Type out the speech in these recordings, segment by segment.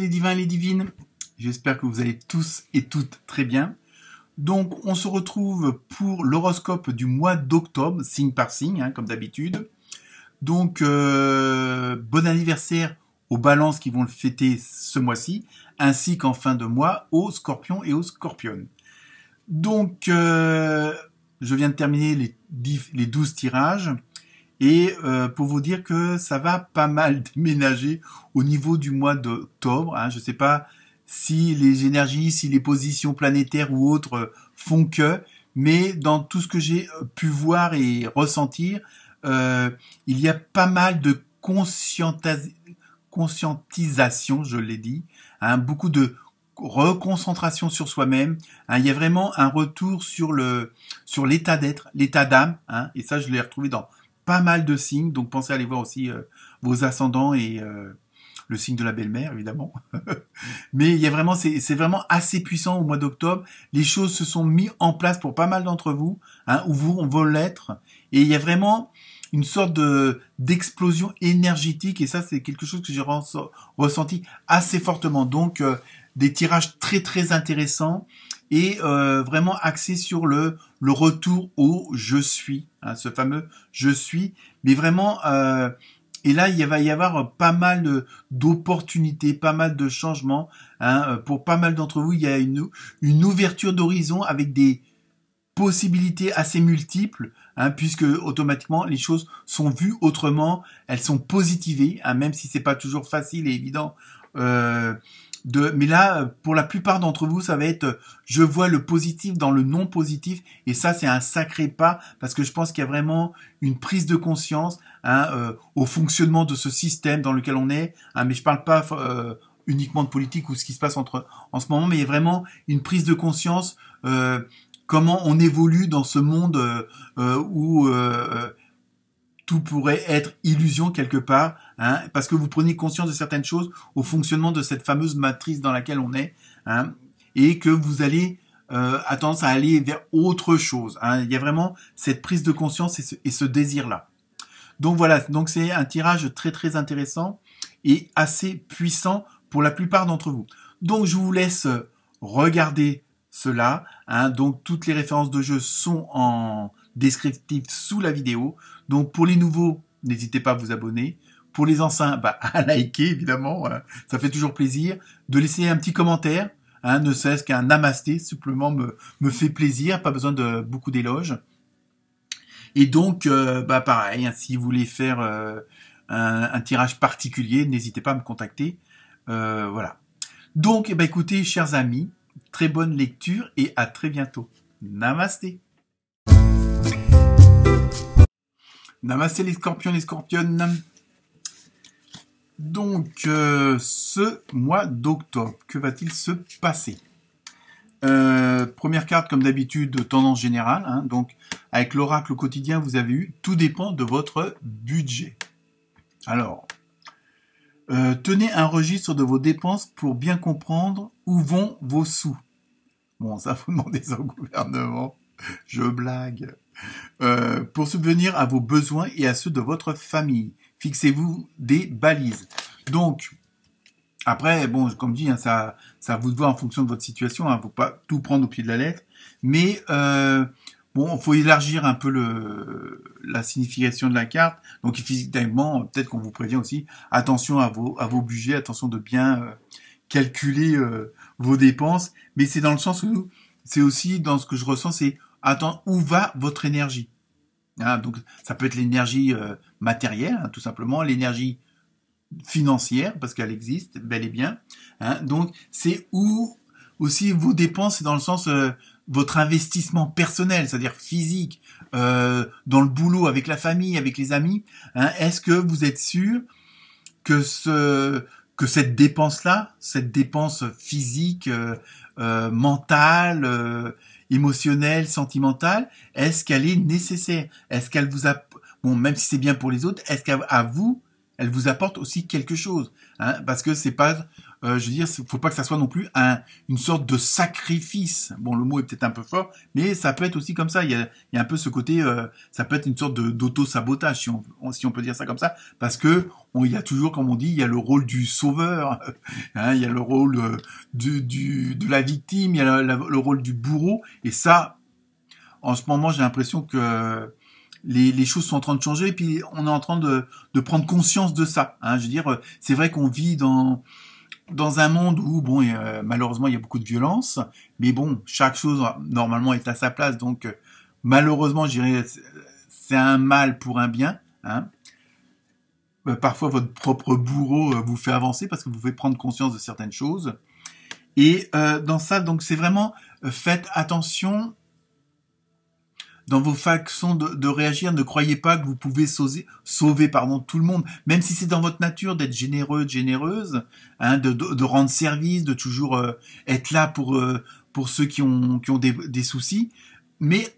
les divins et les divines. J'espère que vous allez tous et toutes très bien. Donc, on se retrouve pour l'horoscope du mois d'octobre, signe par signe, hein, comme d'habitude. Donc, euh, bon anniversaire aux balances qui vont le fêter ce mois-ci, ainsi qu'en fin de mois aux scorpions et aux scorpions. Donc, euh, je viens de terminer les, les 12 tirages. Et euh, pour vous dire que ça va pas mal déménager au niveau du mois d'octobre. Hein. Je ne sais pas si les énergies, si les positions planétaires ou autres euh, font que, mais dans tout ce que j'ai euh, pu voir et ressentir, euh, il y a pas mal de conscientisation, je l'ai dit, hein, beaucoup de reconcentration sur soi-même. Hein, il y a vraiment un retour sur le sur l'état d'être, l'état d'âme, hein, et ça je l'ai retrouvé dans pas mal de signes, donc pensez à aller voir aussi euh, vos ascendants et euh, le signe de la belle-mère, évidemment. Mais il y a vraiment, c'est vraiment assez puissant au mois d'octobre. Les choses se sont mises en place pour pas mal d'entre vous, hein, ou vous, on veut l'être. Et il y a vraiment une sorte de d'explosion énergétique, et ça, c'est quelque chose que j'ai ressenti assez fortement. Donc, euh, des tirages très très intéressants et euh, vraiment axés sur le, le retour au je suis, hein, ce fameux je suis, mais vraiment euh, et là, il va y avoir pas mal d'opportunités, pas mal de changements. Hein. Pour pas mal d'entre vous, il y a une, une ouverture d'horizon avec des possibilités assez multiples, hein, puisque automatiquement les choses sont vues autrement, elles sont positivées, même si c'est pas toujours facile et évident. Euh, de, mais là, pour la plupart d'entre vous, ça va être euh, je vois le positif dans le non positif, et ça, c'est un sacré pas parce que je pense qu'il y a vraiment une prise de conscience hein, euh, au fonctionnement de ce système dans lequel on est. Hein, mais je parle pas euh, uniquement de politique ou ce qui se passe entre en ce moment, mais il y a vraiment une prise de conscience. comment on évolue dans ce monde où tout pourrait être illusion quelque part, hein, parce que vous prenez conscience de certaines choses au fonctionnement de cette fameuse matrice dans laquelle on est, hein, et que vous allez euh, tendance à aller vers autre chose. Hein. Il y a vraiment cette prise de conscience et ce, désir-là. Donc voilà, donc c'est un tirage très très intéressant et assez puissant pour la plupart d'entre vous. Donc je vous laisse regarder cela. Donc toutes les références de jeu sont en, descriptif sous la vidéo. Donc pour les nouveaux, n'hésitez pas à vous abonner. Pour les anciens, bah, à liker évidemment, ça fait toujours plaisir. De laisser un petit commentaire, hein, ne serait-ce qu'un namasté, simplement me, me fait plaisir, pas besoin de beaucoup d'éloges. Et donc, euh, bah pareil, hein, si vous voulez faire euh, un, tirage particulier, n'hésitez pas à me contacter. Euh, voilà. Donc, eh ben, écoutez, chers amis, très bonne lecture et à très bientôt. Namasté. Namasté les scorpions, les scorpionnes. Donc, euh, ce mois d'octobre, que va-t-il se passer euh, Première carte, comme d'habitude, tendance générale. Hein. donc, avec l'oracle quotidien, vous avez eu, tout dépend de votre budget. Alors, euh, tenez un registre de vos dépenses pour bien comprendre où vont vos sous. Bon, ça, vous demandez au gouvernement. Je blague. Euh, pour subvenir à vos besoins et à ceux de votre famille. Fixez-vous des balises. Donc, après, bon, comme dit, hein, ça, ça vous doit en fonction de votre situation. ne hein, faut pas tout prendre au pied de la lettre, mais euh, Bon, faut élargir un peu le, la signification de la carte. Donc, physiquement, peut-être qu'on vous prévient aussi, attention à vos, à vos budgets, attention de bien euh, calculer euh, vos dépenses. Mais c'est dans le sens où, c'est aussi dans ce que je ressens, c'est « Attends, où va votre énergie. Ah, donc ça peut être l'énergie euh, matérielle, hein, tout simplement, l'énergie financière, parce qu'elle existe bel et bien. Hein. donc c'est où aussi vos dépenses, dans le sens euh, votre investissement personnel, c'est-à-dire physique, euh, dans le boulot, avec la famille, avec les amis. Hein. Est-ce que vous êtes sûr que ce que cette dépense-là, cette dépense physique, mentale, émotionnelle, sentimentale, est-ce qu'elle est nécessaire Est-ce qu'elle vous a bon, même si c'est bien pour les autres, est-ce qu'à vous, elle vous apporte aussi quelque chose hein? Parce que c'est pas euh, je veux dire, faut pas que ça soit non plus un, une sorte de sacrifice. Bon, le mot est peut-être un peu fort, mais ça peut être aussi comme ça. Il y a, il y a un peu ce côté, euh, ça peut être une sorte d'auto-sabotage, si on, si on peut dire ça comme ça, parce que on, il y a toujours, comme on dit, il y a le rôle du sauveur, hein, il y a le rôle euh, du, du, de la victime, il y a le rôle du bourreau, et ça, en ce moment, j'ai l'impression que les, les, choses sont en train de changer, et puis on est en train de, de prendre conscience de ça. Hein, je veux dire, euh, c'est vrai qu'on vit dans dans un monde où, bon, malheureusement, il y a beaucoup de violence, mais bon, chaque chose, normalement, est à sa place. Donc, euh, malheureusement, je c'est un mal pour un bien. Hein. Euh, parfois, votre propre bourreau euh, vous fait avancer parce que vous pouvez prendre conscience de certaines choses. Et dans ça, donc, c'est vraiment, faites attention dans vos façons de, de, réagir. Ne croyez pas que vous pouvez sauver, sauver pardon, tout le monde, même si c'est dans votre nature d'être généreux, généreuse, hein, de, de, de, rendre service, de toujours euh, être là pour, euh, pour ceux qui ont, qui ont des, des soucis. Mais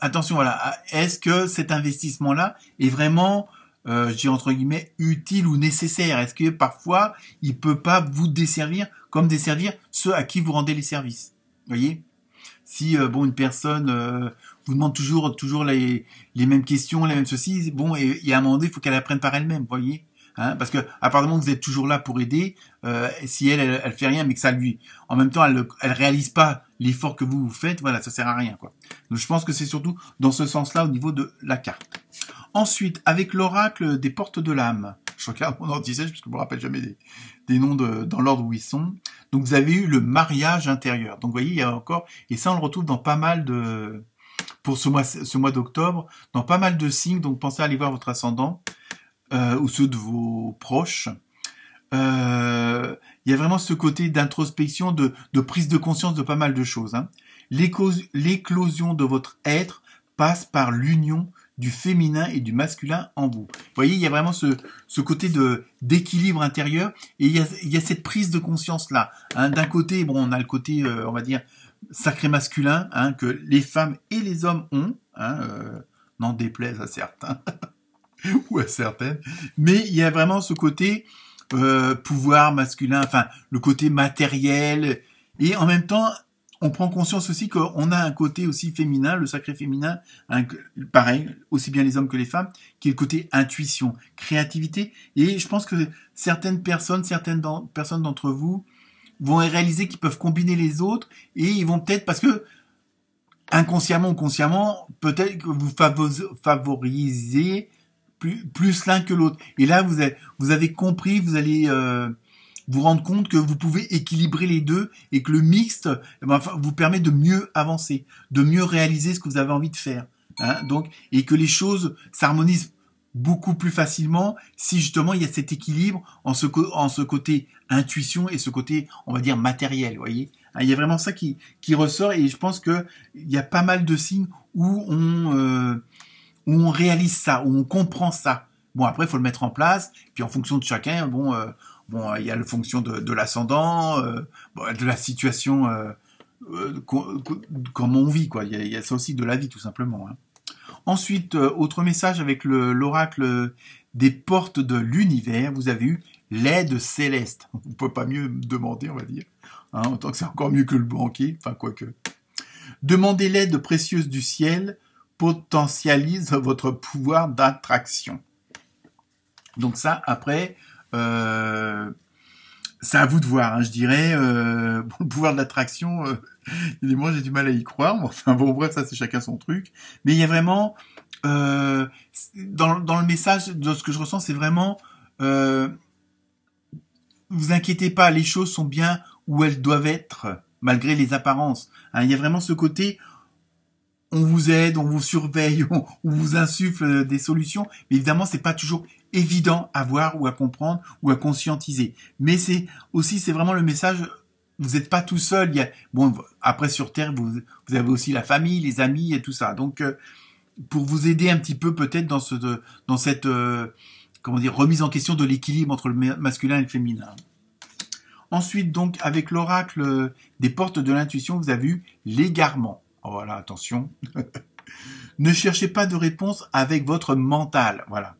attention, voilà, est-ce que cet investissement-là est vraiment, euh, j'ai entre guillemets, utile ou nécessaire Est-ce que parfois, il peut pas vous desservir comme desservir ceux à qui vous rendez les services Vous voyez si bon une personne vous demande toujours, toujours les, les mêmes questions, les mêmes ceci. Bon, et il y a un moment donné, il faut qu'elle apprenne par elle-même, voyez. Hein, parce que apparemment vous êtes toujours là pour aider, euh, si elle, elle, fait rien, mais que ça lui, en même temps, elle, elle réalise pas l'effort que vous, vous faites, voilà, ça sert à rien, quoi. Donc je pense que c'est surtout dans ce sens-là au niveau de la carte. Ensuite, avec l'oracle des portes de l'âme, je regarde mon antisèche parce que je me rappelle jamais des, des noms de, dans l'ordre où ils sont. Donc vous avez eu le mariage intérieur. Donc vous voyez, il y a encore, et ça on le retrouve dans pas mal de, pour ce mois, ce mois d'octobre dans pas mal de signes, donc pensez à aller voir votre ascendant euh, ou ceux de vos proches. Euh, il y a vraiment ce côté d'introspection, de, prise de conscience de pas mal de choses. Hein. L'éclosion de votre être passe par l'union du féminin et du masculin en vous. Vous voyez, il y a vraiment ce, côté d'équilibre intérieur et il y, a, cette prise de conscience là. Hein. D'un côté, bon, on a le côté, euh, on va dire, sacré masculin hein, que les femmes et les hommes ont, hein, euh, n'en déplaise à certains ou à certaines, mais il y a vraiment ce côté euh, pouvoir masculin, enfin le côté matériel, et en même temps on prend conscience aussi qu'on a un côté aussi féminin, le sacré féminin, hein, pareil, aussi bien les hommes que les femmes, qui est le côté intuition, créativité. Et je pense que certaines personnes, certaines personnes d'entre vous vont réaliser qu'ils peuvent combiner les autres et ils vont peut-être parce que inconsciemment ou consciemment, peut-être que vous favorisez plus, l'un que l'autre. Et là, vous avez, vous avez compris, vous allez euh, vous rendre compte que vous pouvez équilibrer les deux et que le mixte eh ben, vous permet de mieux avancer, de mieux réaliser ce que vous avez envie de faire. Hein. donc, et que les choses s'harmonisent beaucoup plus facilement si justement il y a cet équilibre en ce, en ce côté intuition et ce côté, on va dire, matériel, vous voyez hein, Il y a vraiment ça qui, qui ressort et je pense que il y a pas mal de signes où on, euh, où on réalise ça, où on comprend ça. Bon, après, il faut le mettre en place, puis en fonction de chacun, bon, euh, bon il y a la fonction de, de l'ascendant, euh, bon, de la situation, euh, euh, comment on vit, quoi. Il y, a, il y, a, ça aussi de la vie, tout simplement. Hein. Ensuite, euh, autre message avec l'oracle des portes de l'univers, vous avez eu l'aide céleste. On ne peut pas mieux demander, on va dire. Hein, en tant que c'est encore mieux que le banquier, enfin quoique. Demandez l'aide précieuse du ciel potentialise votre pouvoir d'attraction. Donc ça, après, euh, c'est à vous de voir, hein. je dirais. Euh, le pouvoir de l'attraction, euh, moi j'ai du mal à y croire. enfin bon, bref, ça c'est chacun son truc. Mais il y a vraiment euh, dans, le message de ce que je ressens, c'est vraiment vous inquiétez pas, les choses sont bien où elles doivent être malgré les apparences. Hein. il y a vraiment ce côté on vous aide, on vous surveille, on, vous insuffle euh, des solutions. Mais évidemment, c'est pas toujours évident à voir ou à comprendre ou à conscientiser. Mais c'est aussi, c'est vraiment le message. Vous n'êtes pas tout seul. Il y a, bon, après sur Terre, vous, avez aussi la famille, les amis et tout ça. Donc, euh, pour vous aider un petit peu peut-être dans ce, dans cette, euh, comment dire, remise en question de l'équilibre entre le masculin et le féminin. Ensuite, donc, avec l'oracle des portes de l'intuition, vous avez eu l'égarement. Oh, voilà, attention. ne cherchez pas de réponse avec votre mental. Voilà.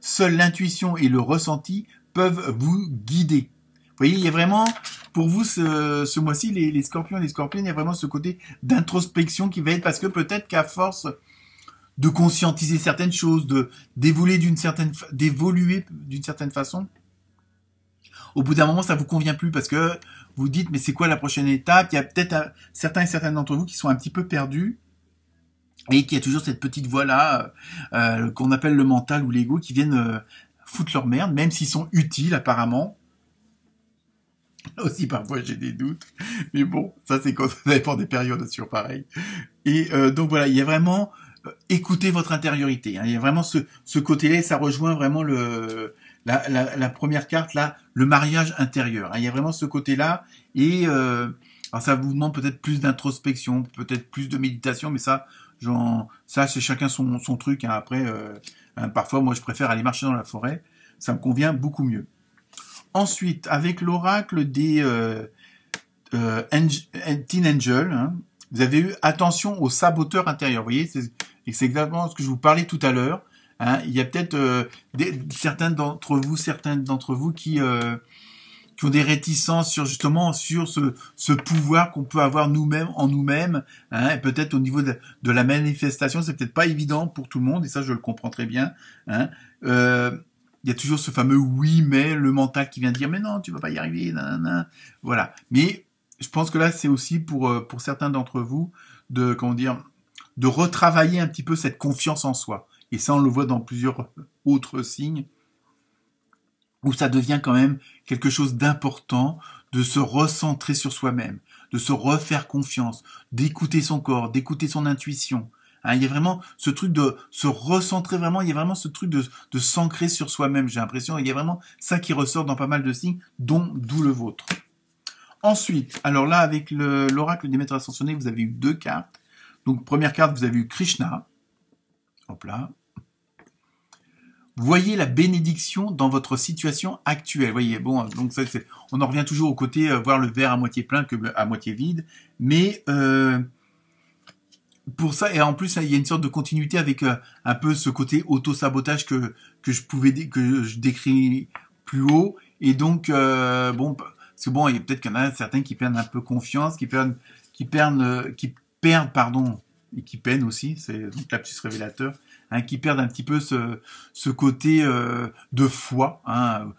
Seule l'intuition et le ressenti peuvent vous guider. Vous voyez, il y a vraiment, pour vous, ce, ce mois-ci, les, scorpions les scorpions, il y a vraiment ce côté d'introspection qui va être parce que peut-être qu'à force de conscientiser certaines choses, de d'évoluer d'une certaine, d'évoluer d'une certaine façon, au bout d'un moment, ça vous convient plus parce que vous dites, mais c'est quoi la prochaine étape Il y a peut-être certains et certaines d'entre vous qui sont un petit peu perdus et qui a toujours cette petite voix-là euh, euh, qu'on appelle le mental ou l'ego qui viennent euh, foutre leur merde, même s'ils sont utiles apparemment. Aussi parfois j'ai des doutes, mais bon, ça c'est quand ça dépend des périodes sur pareil. Et donc voilà, il y a vraiment écoutez votre intériorité. Hein. il y a vraiment ce, ce côté-là, ça rejoint vraiment le la, première carte là, le mariage intérieur. Hein. il y a vraiment ce côté-là et euh, alors ça vous demande peut-être plus d'introspection, peut-être plus de méditation, mais ça, j'en, ça c'est chacun son, son truc. Hein. après, euh, hein, parfois moi je préfère aller marcher dans la forêt, ça me convient beaucoup mieux. Ensuite, avec l'oracle des euh, euh, euh Teen Angel, vous avez eu attention aux saboteurs intérieurs. Vous voyez, c'est exactement ce que je vous parlais tout à l'heure Hein, il y a peut-être euh, certains d'entre vous, certains d'entre vous euh, qui ont des réticences sur justement sur ce, pouvoir qu'on peut avoir nous-mêmes en nous-mêmes. Hein, et peut-être au niveau de, la manifestation, c'est peut-être pas évident pour tout le monde. Et ça, je le comprends très bien. Hein. Euh, il y a toujours ce fameux oui mais le mental qui vient dire mais non tu vas pas y arriver voilà mais je pense que là c'est aussi pour pour certains d'entre vous de comment dire de retravailler un petit peu cette confiance en soi et ça, on le voit dans plusieurs autres signes, où ça devient quand même quelque chose d'important de se recentrer sur soi-même, de se refaire confiance, d'écouter son corps, d'écouter son intuition. Hein, il y a vraiment ce truc de se recentrer vraiment, il y a vraiment ce truc de, de s'ancrer sur soi-même, j'ai l'impression. Il y a vraiment ça qui ressort dans pas mal de signes, dont d'où le vôtre. Ensuite, alors là, avec l'oracle des maîtres ascensionnés, vous avez eu deux cartes. Donc, première carte, vous avez eu Krishna. Hop là voyez la bénédiction dans votre situation actuelle. Voyez, bon, donc ça, on en revient toujours au côté euh, voir le verre à moitié plein que à moitié vide, mais euh, pour ça et en plus il y a une sorte de continuité avec euh, un peu ce côté auto sabotage que que je pouvais que je décris plus haut et donc bon c'est bon il y a peut-être qu'il y en certains qui perdent un peu confiance, qui perdent qui perdent qui perdent pardon et qui peinent aussi, c'est donc lapsus révélateur Hein, qui perdent un petit peu ce, côté euh, de foi, hein.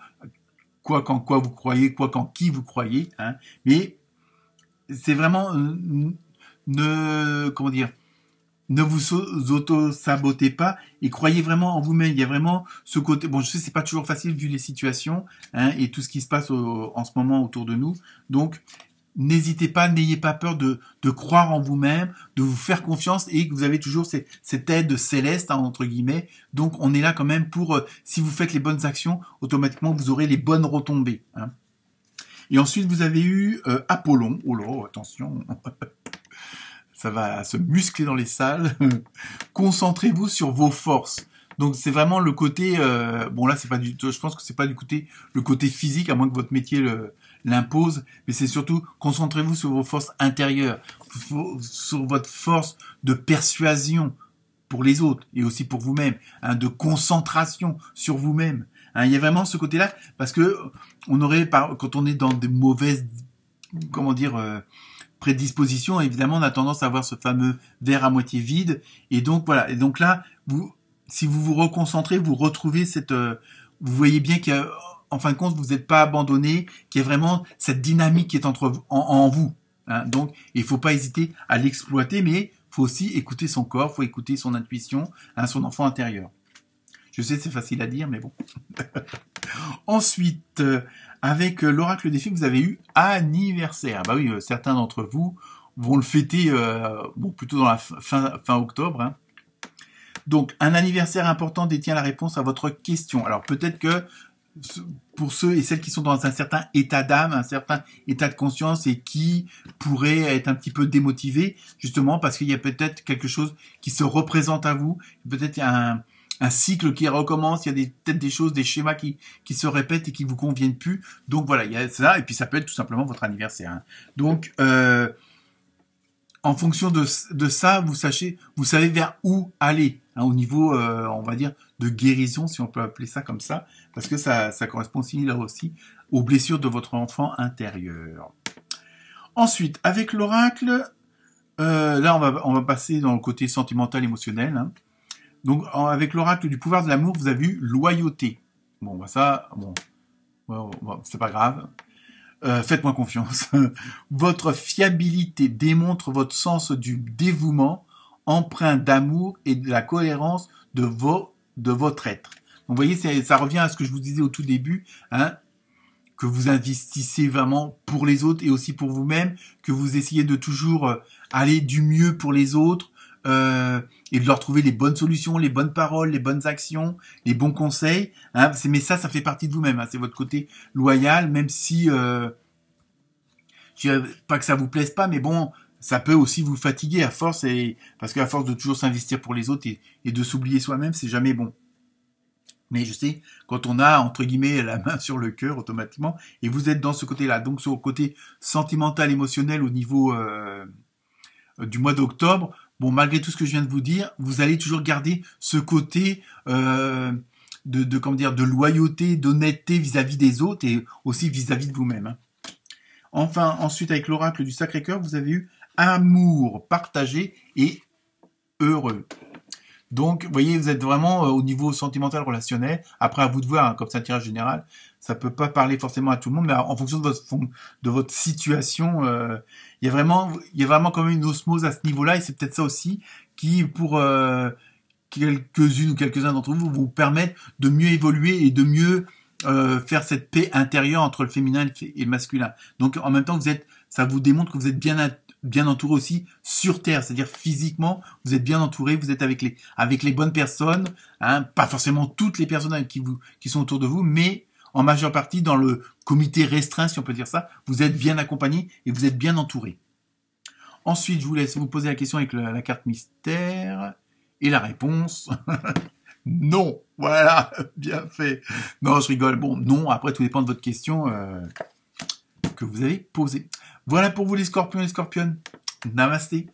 quoi qu'en quoi vous croyez, quoi qu'en qui vous croyez, hein. mais c'est vraiment euh, ne comment dire ne vous auto-sabotez pas et croyez vraiment en vous-même. Il y a vraiment ce côté. Bon, je sais, c'est pas toujours facile vu les situations et tout ce qui se passe en ce moment autour de nous. Donc, n'hésitez pas, n'ayez pas peur de, croire en vous-même, de vous faire confiance et que vous avez toujours cette aide céleste, hein, entre guillemets. Donc on est là quand même pour, euh, si vous faites les bonnes actions, automatiquement vous aurez les bonnes retombées. Hein. Et ensuite vous avez eu euh, Apollon. Oh là, oh, attention, ça va se muscler dans les salles. Concentrez-vous sur vos forces. Donc c'est vraiment le côté euh, bon là c'est pas du je pense que c'est pas du côté le côté physique à moins que votre métier le, l'impose, mais c'est surtout concentrez-vous sur vos forces intérieures, sur votre force de persuasion pour les autres et aussi pour vous-même, hein, de concentration sur vous-même. Hein. il y a vraiment ce côté-là parce que on aurait, quand on est dans des mauvaises, comment dire, euh, prédispositions, évidemment, on a tendance à avoir ce fameux verre à moitié vide. Et donc voilà. Et donc là, vous, si vous vous reconcentrez, vous retrouvez cette, euh, vous voyez bien qu'il y a en fin de compte, vous n'êtes pas abandonné, qu'il y vraiment cette dynamique qui est entre en, vous. Hein. Donc, il ne faut pas hésiter à l'exploiter, mais faut aussi écouter son corps, faut écouter son intuition, hein, son enfant intérieur. Je sais, c'est facile à dire, mais bon. Ensuite, euh, avec euh, l'oracle des filles, vous avez eu anniversaire. Bah oui, euh, certains d'entre vous vont le fêter bon, plutôt dans la fin, fin octobre. Hein. Donc, un anniversaire important détient la réponse à votre question. Alors, peut-être que pour ceux et celles qui sont dans un certain état d'âme, un certain état de conscience et qui pourraient être un petit peu démotivés, justement parce qu'il y a peut-être quelque chose qui se représente à vous, peut-être un, un cycle qui recommence, il y a peut-être des choses, des schémas qui, se répètent et qui vous conviennent plus. Donc voilà, il y a ça, et puis ça peut être tout simplement votre anniversaire. Donc, euh, en fonction de, de ça, vous sachez, vous savez vers où aller. Hein, au niveau, euh, on va dire, de guérison, si on peut appeler ça comme ça, parce que ça, correspond aussi là aussi aux blessures de votre enfant intérieur. Ensuite, avec l'oracle, euh, là on va, on va passer dans le côté sentimental, émotionnel. Hein. Donc avec l'oracle du pouvoir de l'amour, vous avez eu loyauté. Bon, bah, ça, bon, c'est pas grave. Euh, faites-moi confiance. votre fiabilité démontre votre sens du dévouement empreint d'amour et de la cohérence de, vos, de votre être. Donc, vous voyez, ça revient à ce que je vous disais au tout début, hein, que vous investissez vraiment pour les autres et aussi pour vous-même, que vous essayez de toujours euh, aller du mieux pour les autres euh, et de leur trouver les bonnes solutions, les bonnes paroles, les bonnes actions, les bons conseils. Hein, mais ça, ça fait partie de vous-même. Hein, c'est votre côté loyal, même si euh, je dirais pas que ça vous plaise pas, mais bon, ça peut aussi vous fatiguer à force et parce qu'à force de toujours s'investir pour les autres et, de s'oublier soi-même, c'est jamais bon. Mais je sais, quand on a entre guillemets la main sur le cœur automatiquement, et vous êtes dans ce côté-là, donc sur le côté sentimental, émotionnel au niveau euh, du mois d'octobre, bon malgré tout ce que je viens de vous dire, vous allez toujours garder ce côté euh, de, de, comment dire, de loyauté, d'honnêteté vis-à-vis des autres et aussi vis-à-vis de vous-même. Hein. Enfin, ensuite avec l'oracle du Sacré-Cœur, vous avez eu amour partagé et heureux. Donc, vous voyez, vous êtes vraiment euh, au niveau sentimental, relationnel. Après, à vous de voir, hein, comme c'est un tirage général, ça ne peut pas parler forcément à tout le monde, mais en fonction de votre, de votre situation, euh, il y a vraiment, il y vraiment quand même une osmose à ce niveau-là, et c'est peut-être ça aussi qui, pour euh, quelques-unes ou quelques-uns d'entre vous, vous permettent de mieux évoluer et de mieux faire cette paix intérieure entre le féminin et le masculin. Donc, en même temps, vous êtes, ça vous démontre que vous êtes bien bien entouré aussi sur terre, c'est-à-dire physiquement, vous êtes bien entouré, vous êtes avec les avec les bonnes personnes, hein, pas forcément toutes les personnes qui vous qui sont autour de vous, mais en majeure partie dans le comité restreint, si on peut dire ça, vous êtes bien accompagné et vous êtes bien entouré. Ensuite, je vous laisse vous poser la question avec la, carte mystère et la réponse. non, voilà, bien fait. Non, je rigole. Bon, non. Après, tout dépend de votre question. Euh, que vous avez posé. Voilà pour vous les scorpions et les scorpionnes. Namasté.